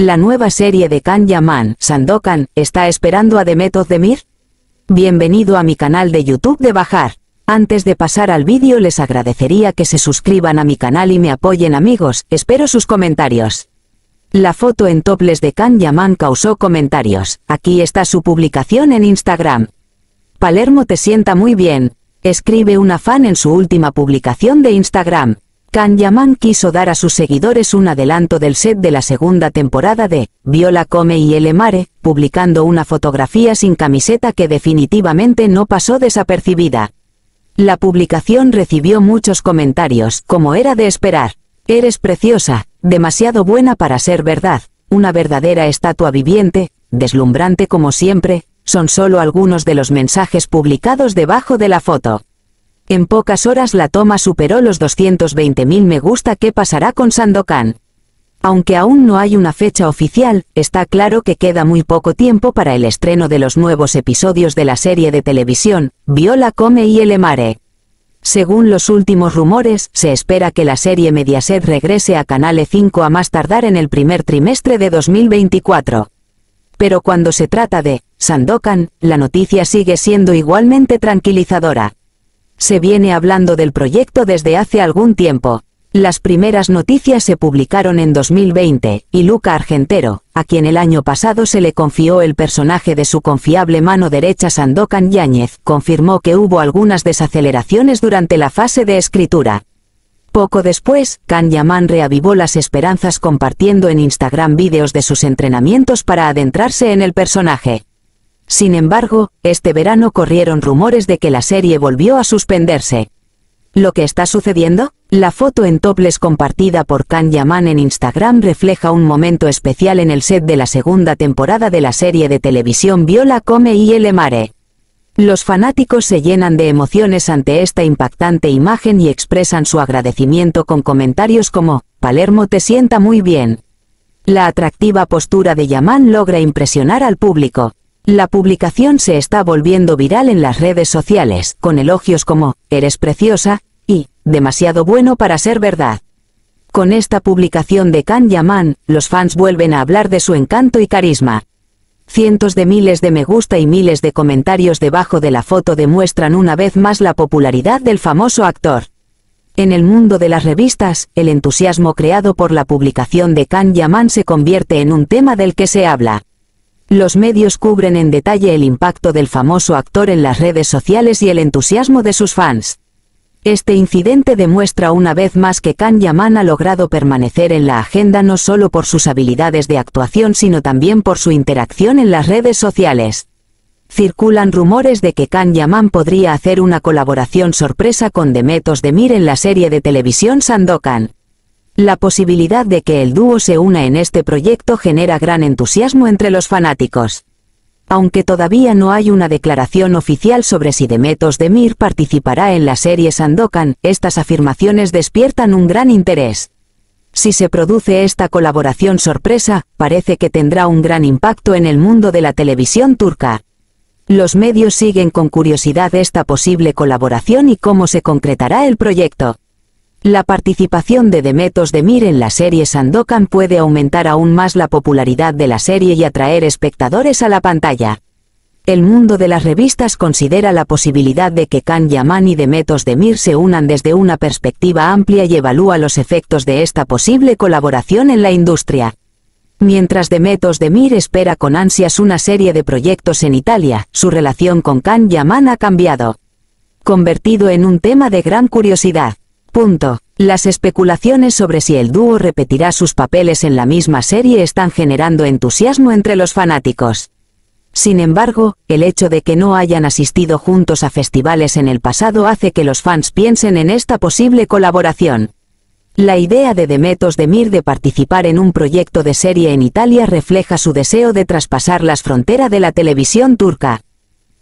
La nueva serie de Can Yaman, Sandokan, ¿está esperando a Demet Demir? Bienvenido a mi canal de YouTube de Bajar. Antes de pasar al vídeo les agradecería que se suscriban a mi canal y me apoyen amigos, espero sus comentarios. La foto en toples de Can Yaman causó comentarios, aquí está su publicación en Instagram. Palermo te sienta muy bien, escribe una fan en su última publicación de Instagram. Kanyaman quiso dar a sus seguidores un adelanto del set de la segunda temporada de Viola Come y El Mare, publicando una fotografía sin camiseta que definitivamente no pasó desapercibida. La publicación recibió muchos comentarios, como era de esperar. Eres preciosa, demasiado buena para ser verdad, una verdadera estatua viviente, deslumbrante como siempre, son solo algunos de los mensajes publicados debajo de la foto. En pocas horas la toma superó los 220.000 me gusta qué pasará con Sandokan. Aunque aún no hay una fecha oficial, está claro que queda muy poco tiempo para el estreno de los nuevos episodios de la serie de televisión, Viola Come y El Mare. Según los últimos rumores, se espera que la serie Mediaset regrese a Canal 5 a más tardar en el primer trimestre de 2024. Pero cuando se trata de Sandokan, la noticia sigue siendo igualmente tranquilizadora. Se viene hablando del proyecto desde hace algún tiempo. Las primeras noticias se publicaron en 2020, y Luca Argentero, a quien el año pasado se le confió el personaje de su confiable mano derecha Sandokan Yáñez, confirmó que hubo algunas desaceleraciones durante la fase de escritura. Poco después, Kan Yaman reavivó las esperanzas compartiendo en Instagram vídeos de sus entrenamientos para adentrarse en el personaje. Sin embargo, este verano corrieron rumores de que la serie volvió a suspenderse. ¿Lo que está sucediendo? La foto en toples compartida por Khan Yaman en Instagram refleja un momento especial en el set de la segunda temporada de la serie de televisión Viola Come y El Mare. Los fanáticos se llenan de emociones ante esta impactante imagen y expresan su agradecimiento con comentarios como, Palermo te sienta muy bien. La atractiva postura de Yaman logra impresionar al público, la publicación se está volviendo viral en las redes sociales, con elogios como, eres preciosa, y, demasiado bueno para ser verdad. Con esta publicación de Kan Yaman, los fans vuelven a hablar de su encanto y carisma. Cientos de miles de me gusta y miles de comentarios debajo de la foto demuestran una vez más la popularidad del famoso actor. En el mundo de las revistas, el entusiasmo creado por la publicación de Kan Yaman se convierte en un tema del que se habla. Los medios cubren en detalle el impacto del famoso actor en las redes sociales y el entusiasmo de sus fans. Este incidente demuestra una vez más que Kan Yaman ha logrado permanecer en la agenda no solo por sus habilidades de actuación sino también por su interacción en las redes sociales. Circulan rumores de que Kan Yaman podría hacer una colaboración sorpresa con de Mir en la serie de televisión Sandokan. La posibilidad de que el dúo se una en este proyecto genera gran entusiasmo entre los fanáticos. Aunque todavía no hay una declaración oficial sobre si Demetos Demir participará en la serie Sandokan, estas afirmaciones despiertan un gran interés. Si se produce esta colaboración sorpresa, parece que tendrá un gran impacto en el mundo de la televisión turca. Los medios siguen con curiosidad esta posible colaboración y cómo se concretará el proyecto. La participación de Demetos Mir en la serie Sandokan puede aumentar aún más la popularidad de la serie y atraer espectadores a la pantalla. El mundo de las revistas considera la posibilidad de que Can Yaman y Demetos Mir se unan desde una perspectiva amplia y evalúa los efectos de esta posible colaboración en la industria. Mientras Demetos Mir espera con ansias una serie de proyectos en Italia, su relación con Can Yaman ha cambiado. Convertido en un tema de gran curiosidad. Punto. Las especulaciones sobre si el dúo repetirá sus papeles en la misma serie están generando entusiasmo entre los fanáticos. Sin embargo, el hecho de que no hayan asistido juntos a festivales en el pasado hace que los fans piensen en esta posible colaboración. La idea de Demetos Demir de participar en un proyecto de serie en Italia refleja su deseo de traspasar las fronteras de la televisión turca.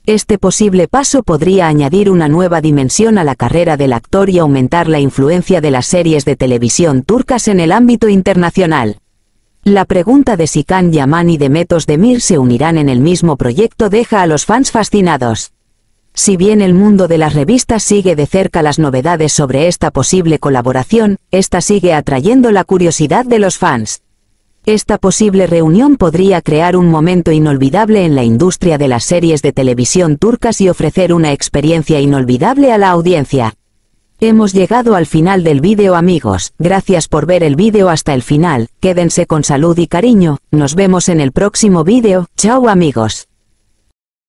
Este posible paso podría añadir una nueva dimensión a la carrera del actor y aumentar la influencia de las series de televisión turcas en el ámbito internacional. La pregunta de si Khan Yaman y de Demir se unirán en el mismo proyecto deja a los fans fascinados. Si bien el mundo de las revistas sigue de cerca las novedades sobre esta posible colaboración, esta sigue atrayendo la curiosidad de los fans. Esta posible reunión podría crear un momento inolvidable en la industria de las series de televisión turcas y ofrecer una experiencia inolvidable a la audiencia. Hemos llegado al final del vídeo amigos, gracias por ver el vídeo hasta el final, quédense con salud y cariño, nos vemos en el próximo vídeo, chao amigos.